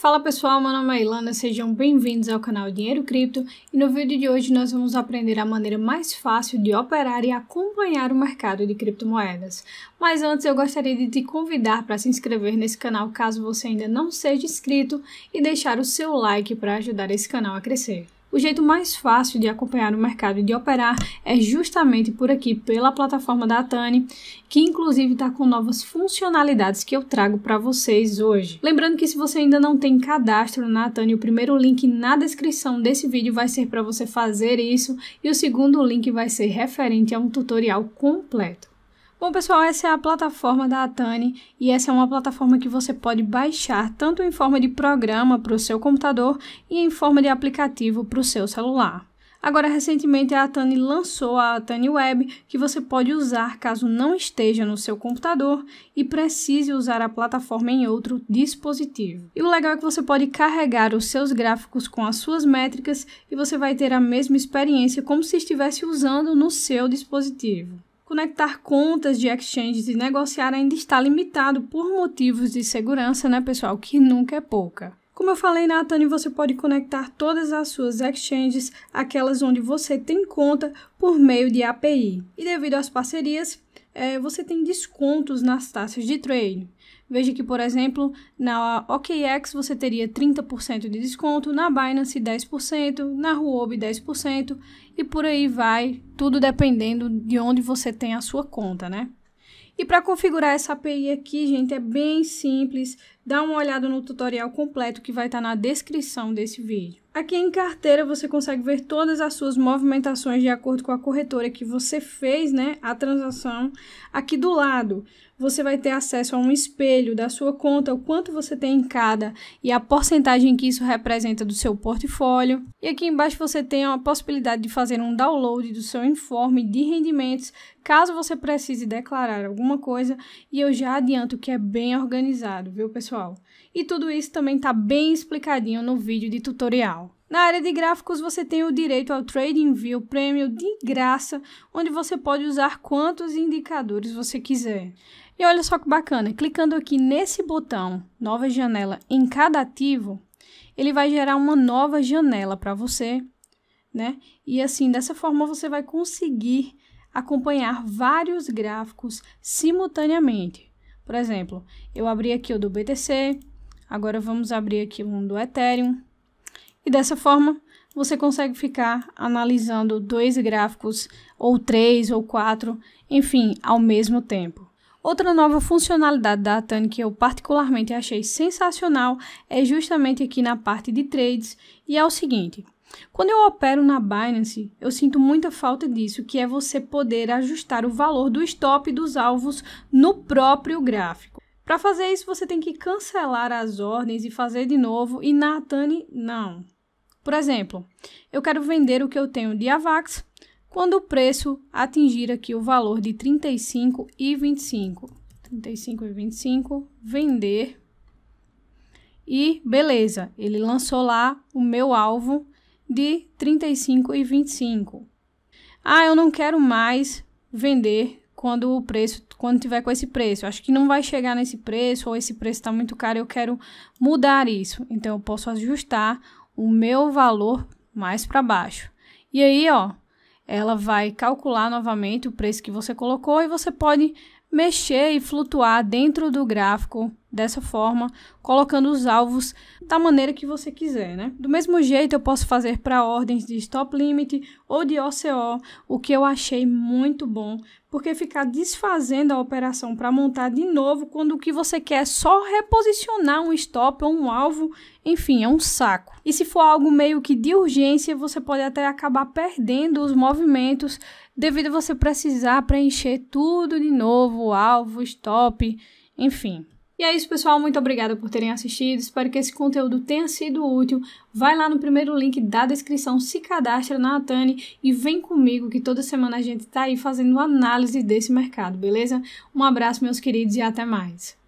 Fala pessoal, meu nome é Ilana, sejam bem-vindos ao canal Dinheiro Cripto e no vídeo de hoje nós vamos aprender a maneira mais fácil de operar e acompanhar o mercado de criptomoedas. Mas antes eu gostaria de te convidar para se inscrever nesse canal caso você ainda não seja inscrito e deixar o seu like para ajudar esse canal a crescer. O jeito mais fácil de acompanhar o mercado e de operar é justamente por aqui, pela plataforma da Atani, que inclusive está com novas funcionalidades que eu trago para vocês hoje. Lembrando que se você ainda não tem cadastro na Atani, o primeiro link na descrição desse vídeo vai ser para você fazer isso e o segundo link vai ser referente a um tutorial completo. Bom, pessoal, essa é a plataforma da Atani e essa é uma plataforma que você pode baixar tanto em forma de programa para o seu computador e em forma de aplicativo para o seu celular. Agora, recentemente, a Atani lançou a Atani Web, que você pode usar caso não esteja no seu computador e precise usar a plataforma em outro dispositivo. E o legal é que você pode carregar os seus gráficos com as suas métricas e você vai ter a mesma experiência como se estivesse usando no seu dispositivo. Conectar contas de exchanges e negociar ainda está limitado por motivos de segurança, né, pessoal? Que nunca é pouca. Como eu falei na Atani, você pode conectar todas as suas exchanges, aquelas onde você tem conta, por meio de API. E devido às parcerias, é, você tem descontos nas taxas de trade. Veja que, por exemplo, na OKEx você teria 30% de desconto, na Binance 10%, na Huobi 10% e por aí vai, tudo dependendo de onde você tem a sua conta, né? E para configurar essa API aqui, gente, é bem simples. Dá uma olhada no tutorial completo que vai estar tá na descrição desse vídeo. Aqui em carteira você consegue ver todas as suas movimentações de acordo com a corretora que você fez, né, a transação. Aqui do lado, você vai ter acesso a um espelho da sua conta, o quanto você tem em cada e a porcentagem que isso representa do seu portfólio. E aqui embaixo você tem a possibilidade de fazer um download do seu informe de rendimentos, caso você precise declarar alguma coisa, e eu já adianto que é bem organizado, viu, pessoal? E tudo isso também está bem explicadinho no vídeo de tutorial. Na área de gráficos, você tem o direito ao Trading View Premium de graça, onde você pode usar quantos indicadores você quiser. E olha só que bacana, clicando aqui nesse botão, nova janela, em cada ativo, ele vai gerar uma nova janela para você, né? E assim, dessa forma você vai conseguir acompanhar vários gráficos simultaneamente. Por exemplo, eu abri aqui o do BTC, agora vamos abrir aqui um do Ethereum, e dessa forma, você consegue ficar analisando dois gráficos, ou três, ou quatro, enfim, ao mesmo tempo. Outra nova funcionalidade da Atani que eu particularmente achei sensacional é justamente aqui na parte de trades, e é o seguinte: quando eu opero na Binance, eu sinto muita falta disso, que é você poder ajustar o valor do stop dos alvos no próprio gráfico. Para fazer isso, você tem que cancelar as ordens e fazer de novo, e na Atani, não. Por exemplo, eu quero vender o que eu tenho de Avax quando o preço atingir aqui o valor de 35 e 25. 35 e 25, vender. E beleza, ele lançou lá o meu alvo de 35 e 25. Ah, eu não quero mais vender quando o preço, quando tiver com esse preço. Acho que não vai chegar nesse preço ou esse preço está muito caro, eu quero mudar isso. Então eu posso ajustar o meu valor mais para baixo. E aí, ó, ela vai calcular novamente o preço que você colocou e você pode mexer e flutuar dentro do gráfico dessa forma, colocando os alvos da maneira que você quiser, né? Do mesmo jeito, eu posso fazer para ordens de stop limit ou de OCO, o que eu achei muito bom, porque ficar desfazendo a operação para montar de novo quando o que você quer é só reposicionar um stop ou um alvo, enfim, é um saco. E se for algo meio que de urgência, você pode até acabar perdendo os movimentos devido a você precisar preencher tudo de novo, alvo, stop, enfim. E é isso, pessoal. Muito obrigada por terem assistido. Espero que esse conteúdo tenha sido útil. Vai lá no primeiro link da descrição, se cadastra na Atani e vem comigo que toda semana a gente está aí fazendo análise desse mercado, beleza? Um abraço, meus queridos, e até mais.